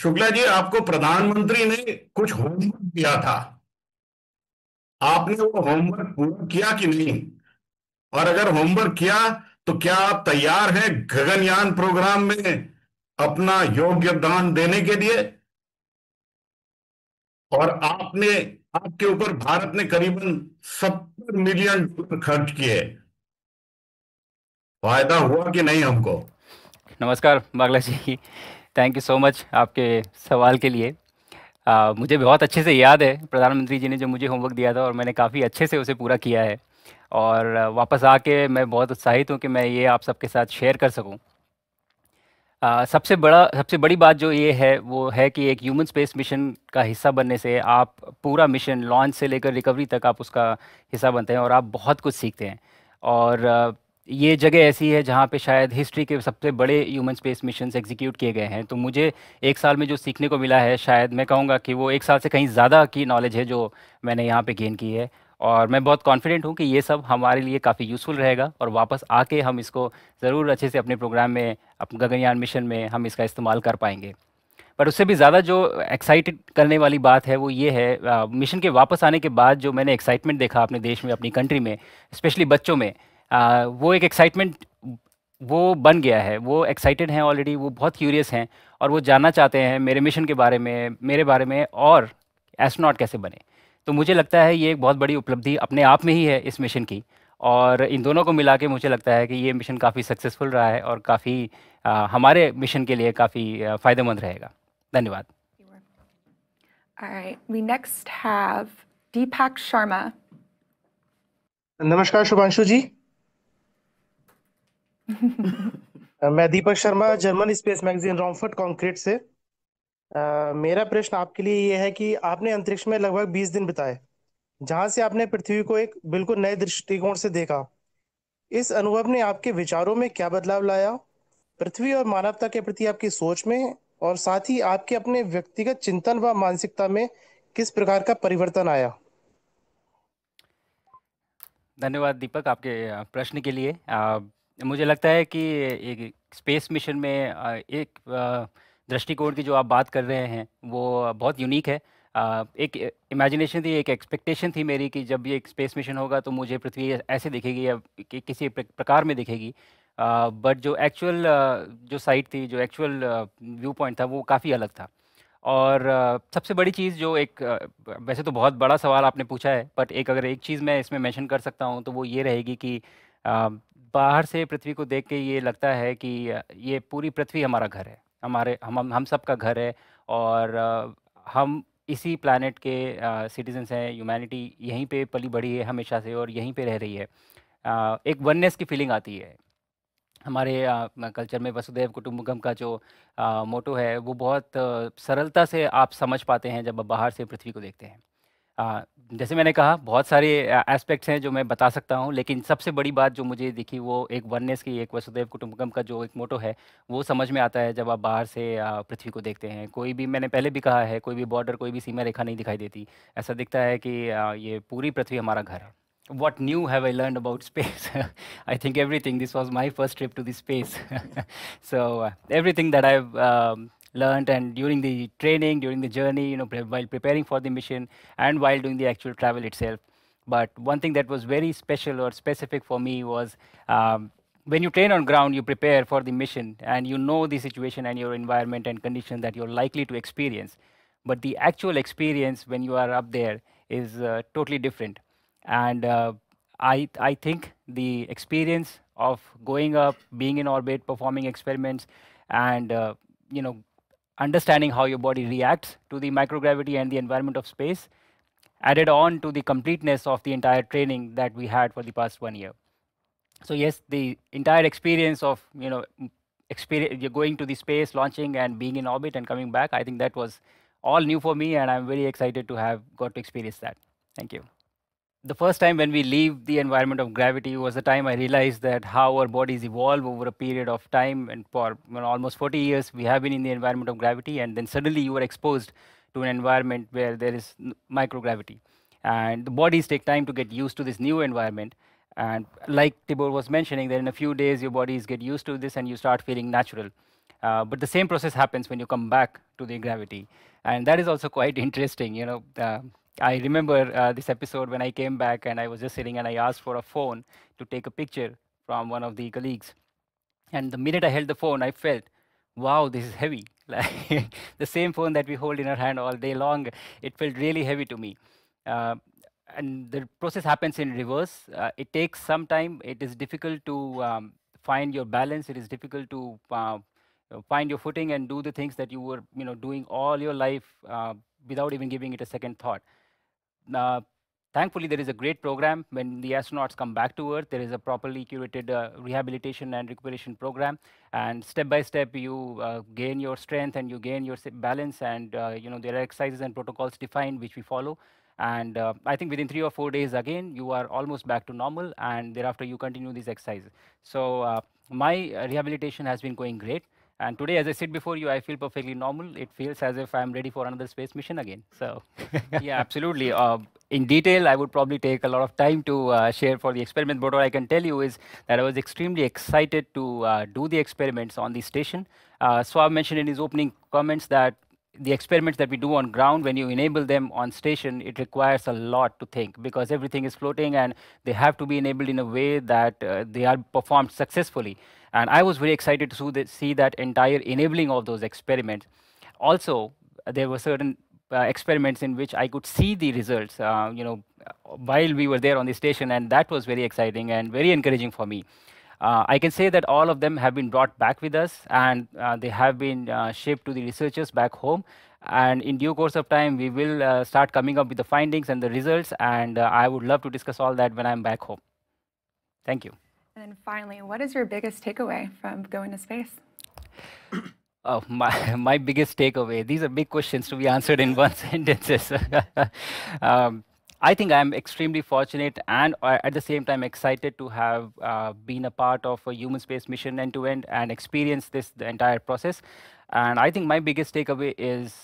शुक्ला जी आपको प्रधानमंत्री ने कुछ होमवर्क दिया था आपने वो होमवर्क पूरा किया कि नहीं और अगर होमवर्क किया तो क्या आप तैयार हैं गगनयान प्रोग्राम में अपना योग्य दान देने के लिए और आपने आपके ऊपर भारत ने करीबन सत्तर मिलियन डॉलर खर्च किए फायदा हुआ कि नहीं हमको नमस्कार Bagla ji thank you so much आपके सवाल के लिए आ, मुझे बहुत अच्छे से याद है प्रधानमंत्री जी ने जो मुझे होमवर्क दिया था और मैंने काफ़ी अच्छे से उसे पूरा किया है और वापस आके मैं बहुत उत्साहित हूँ कि मैं ये आप सबके साथ शेयर कर सकूँ सबसे बड़ा सबसे बड़ी बात जो ये है वो है कि एक ह्यूमन स्पेस मिशन का हिस्सा बनने से आप पूरा मिशन लॉन्च से लेकर रिकवरी तक आप उसका हिस्सा बनते हैं और आप बहुत कुछ सीखते हैं और ये जगह ऐसी है जहाँ पे शायद हिस्ट्री के सबसे बड़े ह्यूमन स्पेस मिशन एग्जीक्यूट किए गए हैं तो मुझे एक साल में जो सीखने को मिला है शायद मैं कहूँगा कि वो एक साल से कहीं ज़्यादा की नॉलेज है जो मैंने यहाँ पे गेन की है और मैं बहुत कॉन्फिडेंट हूँ कि ये सब हमारे लिए काफ़ी यूज़फुल रहेगा और वापस आके हम इसको ज़रूर अच्छे से अपने प्रोग्राम में अपने गगनयान मिशन में हम इसका इस्तेमाल कर पाएंगे पर उससे भी ज़्यादा जो एक्साइटेड करने वाली बात है वो ये है मिशन के वापस आने के बाद जो मैंने एक्साइटमेंट देखा अपने देश में अपनी कंट्री में स्पेशली बच्चों में आ, वो एक एक्साइटमेंट वो बन गया है वो एक्साइटेड हैं ऑलरेडी वो बहुत क्यूरियस हैं और वो जानना चाहते हैं मेरे मिशन के बारे में मेरे बारे में और एस्ट्रोनॉट कैसे बने तो मुझे लगता है ये एक बहुत बड़ी उपलब्धि अपने आप में ही है इस मिशन की और इन दोनों को मिला के मुझे लगता है कि ये मिशन काफ़ी सक्सेसफुल रहा है और काफ़ी हमारे मिशन के लिए काफ़ी फ़ायदेमंद रहेगा धन्यवाद नमस्कार शुभांशु जी मैं Deepak Sharma German space magazine Raumfahrt Concret से Uh, मेरा प्रश्न आपके लिए ये है कि आपने अंतरिक्ष में लगभग 20 दिन बिताए जहां से आपने पृथ्वी को एक बिल्कुल नए दृष्टिकोण से देखा इस अनुभव ने आपके विचारों में क्या बदलाव लाया पृथ्वी और मानवता के प्रति आपकी सोच में और साथ ही आपके अपने व्यक्तिगत चिंतन व मानसिकता में किस प्रकार का परिवर्तन आया धन्यवाद दीपक आपके प्रश्न के लिए आ, मुझे लगता है कि एक स्पेस मिशन में एक दृष्टिकोण की जो आप बात कर रहे हैं वो बहुत यूनिक है एक इमेजिनेशन थी एक एक्सपेक्टेशन थी मेरी कि जब ये एक स्पेस मिशन होगा तो मुझे पृथ्वी ऐसे दिखेगी या कि किसी प्रकार में दिखेगी बट जो एक्चुअल जो साइट थी जो एक्चुअल व्यू पॉइंट था वो काफ़ी अलग था और सबसे बड़ी चीज़ जो एक वैसे तो बहुत बड़ा सवाल आपने पूछा है बट एक अगर एक चीज़ मैं इसमें मेंशन कर सकता हूँ तो वो ये रहेगी कि बाहर से पृथ्वी को देख के ये लगता है कि ये पूरी पृथ्वी हमारा घर है हमारे हम हम सब का घर है और हम इसी प्लानट के सिटीजन्स हैं ह्यूमैनिटी यहीं पे पली बढ़ी है हमेशा से और यहीं पे रह रही है आ, एक वननेस की फीलिंग आती है हमारे आ, कल्चर में वसुदेव कुटुम्बकम का जो आ, मोटो है वो बहुत सरलता से आप समझ पाते हैं जब बाहर से पृथ्वी को देखते हैं जैसे मैंने कहा बहुत सारे एस्पेक्ट्स हैं जो मैं बता सकता हूँ लेकिन सबसे बड़ी बात जो मुझे दिखी वो एक वननेस की एक वसुदेव कुटुम्बकम का जो एक मोटो है वो समझ में आता है जब आप बाहर से पृथ्वी को देखते हैं कोई भी मैंने पहले भी कहा है कोई भी बॉर्डर कोई भी सीमा रेखा नहीं दिखाई देती ऐसा दिखता है कि ये पूरी पृथ्वी हमारा घर है what new have I learn about space I think everything this was my first trip to space. Space so everything that I learned and during the training, during the journey, you know, pre while preparing for the mission and while doing the actual travel itself. But one thing that was very special or specific for me was um, when you train on ground, you prepare for the mission and you know the situation and your environment and condition that you're likely to experience. But the actual experience when you are up there is uh, totally different. And uh, I, I think the experience of going up, being in orbit, performing experiments, and uh, you know understanding how your body reacts to the microgravity and the environment of space added on to the completeness of the entire training that we had for the past one year. So yes, the entire experience of you know experience you're going to the space, launching and being in orbit and coming back, I think that was all new for me and I'm very excited to have got to experience that. Thank you the first time when we leave the environment of gravity was the time I realized that how our bodies evolve over a period of time. And for almost 40 years, we have been in the environment of gravity. And then suddenly you are exposed to an environment where there is microgravity. And the bodies take time to get used to this new environment. And like Tibor was mentioning, that in a few days, your bodies get used to this and you start feeling natural. Uh, but the same process happens when you come back to the gravity. And that is also quite interesting, you know. Uh, I remember uh, this episode when I came back and I was just sitting and I asked for a phone to take a picture from one of the colleagues. And the minute I held the phone, I felt, wow, this is heavy. Like the same phone that we hold in our hand all day long, it felt really heavy to me. Uh, and the process happens in reverse. Uh, it takes some time. It is difficult to um, find your balance. It is difficult to uh, find your footing and do the things that you were, you know, doing all your life uh, without even giving it a second thought uh, thankfully, there is a great program. When the astronauts come back to Earth, there is a properly curated uh, rehabilitation and recuperation program. And step by step, you uh, gain your strength and you gain your balance. And uh, you know there are exercises and protocols defined which we follow. And uh, I think within three or four days, again, you are almost back to normal. And thereafter, you continue these exercises. So uh, my rehabilitation has been going great. And today, as I sit before you, I feel perfectly normal. It feels as if I'm ready for another space mission again. So, yeah, absolutely. Uh, in detail, I would probably take a lot of time to uh, share for the experiment, but what I can tell you is that I was extremely excited to uh, do the experiments on the station. Uh, Swab mentioned in his opening comments that the experiments that we do on ground, when you enable them on station, it requires a lot to think because everything is floating and they have to be enabled in a way that uh, they are performed successfully. And I was very excited to see that entire enabling of those experiments. Also, there were certain uh, experiments in which I could see the results, uh, you know, while we were there on the station, and that was very exciting and very encouraging for me. Uh, I can say that all of them have been brought back with us and uh, they have been uh, shipped to the researchers back home. And in due course of time, we will uh, start coming up with the findings and the results. And uh, I would love to discuss all that when I'm back home. Thank you. And then finally, what is your biggest takeaway from going to space? Oh, my, my biggest takeaway. These are big questions to be answered in one sentence. um, I think I'm extremely fortunate and uh, at the same time excited to have uh, been a part of a human space mission end to end and experience this the entire process. And I think my biggest takeaway is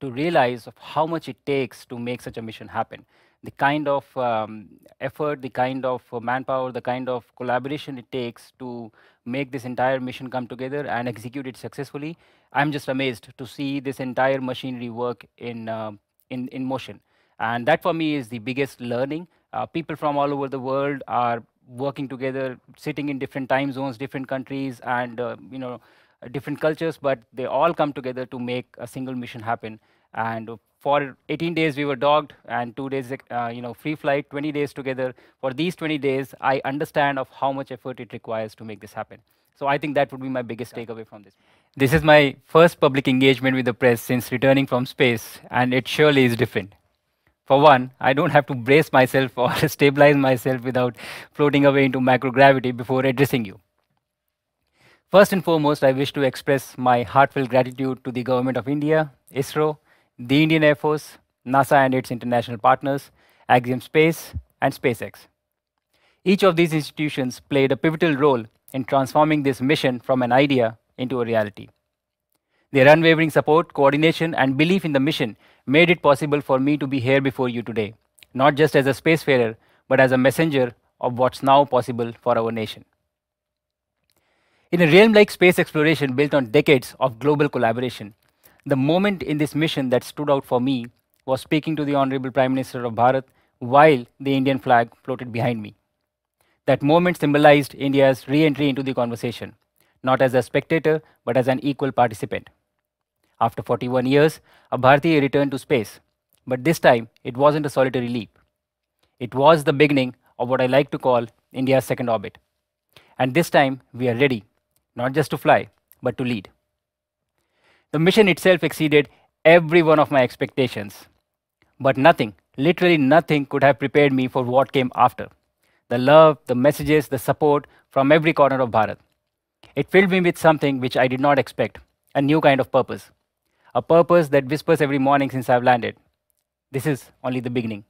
to realize of how much it takes to make such a mission happen. The kind of um, effort, the kind of uh, manpower, the kind of collaboration it takes to make this entire mission come together and execute it successfully. I'm just amazed to see this entire machinery work in uh, in in motion and that for me is the biggest learning. Uh, people from all over the world are working together, sitting in different time zones, different countries, and uh, you know, different cultures, but they all come together to make a single mission happen. And for 18 days we were dogged and two days uh, you know free flight 20 days together for these 20 days i understand of how much effort it requires to make this happen so i think that would be my biggest yeah. takeaway from this this is my first public engagement with the press since returning from space and it surely is different for one, I don't have to brace myself or stabilize myself without floating away into microgravity before addressing you. First and foremost, I wish to express my heartfelt gratitude to the Government of India, ISRO, the Indian Air Force, NASA and its international partners, Axiom Space, and SpaceX. Each of these institutions played a pivotal role in transforming this mission from an idea into a reality. Their unwavering support, coordination, and belief in the mission made it possible for me to be here before you today, not just as a spacefarer, but as a messenger of what's now possible for our nation. In a realm like space exploration built on decades of global collaboration, the moment in this mission that stood out for me was speaking to the Honorable Prime Minister of Bharat while the Indian flag floated behind me. That moment symbolized India's re entry into the conversation, not as a spectator, but as an equal participant. After 41 years, Abharti returned to space. But this time, it wasn't a solitary leap. It was the beginning of what I like to call India's second orbit. And this time, we are ready, not just to fly, but to lead. The mission itself exceeded every one of my expectations. But nothing, literally nothing, could have prepared me for what came after the love, the messages, the support from every corner of Bharat. It filled me with something which I did not expect a new kind of purpose a purpose that whispers every morning since I've landed. This is only the beginning.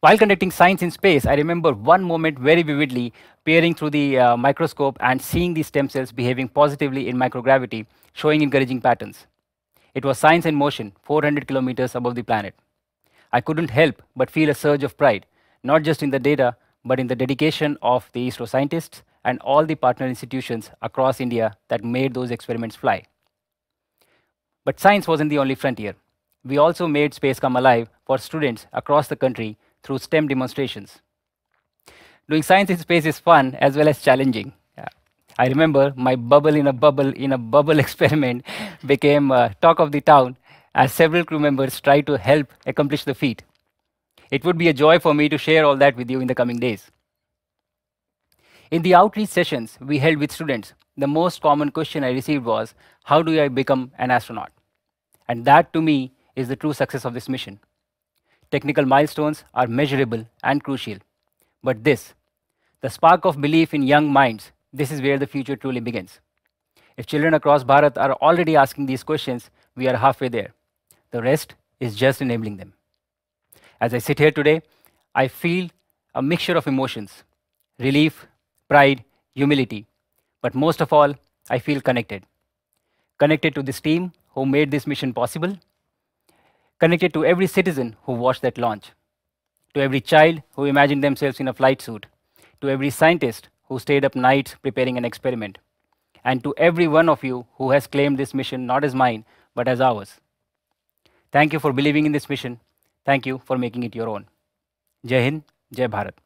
While conducting science in space, I remember one moment very vividly peering through the uh, microscope and seeing these stem cells behaving positively in microgravity, showing encouraging patterns. It was science in motion, 400 kilometers above the planet. I couldn't help but feel a surge of pride, not just in the data, but in the dedication of the ISRO scientists and all the partner institutions across India that made those experiments fly. But science wasn't the only frontier. We also made space come alive for students across the country through STEM demonstrations. Doing science in space is fun as well as challenging. I remember my bubble in a bubble in a bubble experiment became uh, talk of the town as several crew members tried to help accomplish the feat. It would be a joy for me to share all that with you in the coming days. In the outreach sessions we held with students, the most common question I received was, How do I become an astronaut? And that to me is the true success of this mission. Technical milestones are measurable and crucial. But this, the spark of belief in young minds, this is where the future truly begins. If children across Bharat are already asking these questions, we are halfway there. The rest is just enabling them. As I sit here today, I feel a mixture of emotions relief, pride, humility. But most of all, I feel connected. Connected to this team who made this mission possible, connected to every citizen who watched that launch, to every child who imagined themselves in a flight suit, to every scientist who stayed up nights preparing an experiment, and to every one of you who has claimed this mission not as mine, but as ours. Thank you for believing in this mission. Thank you for making it your own. Jai Hind, Jai Bharat.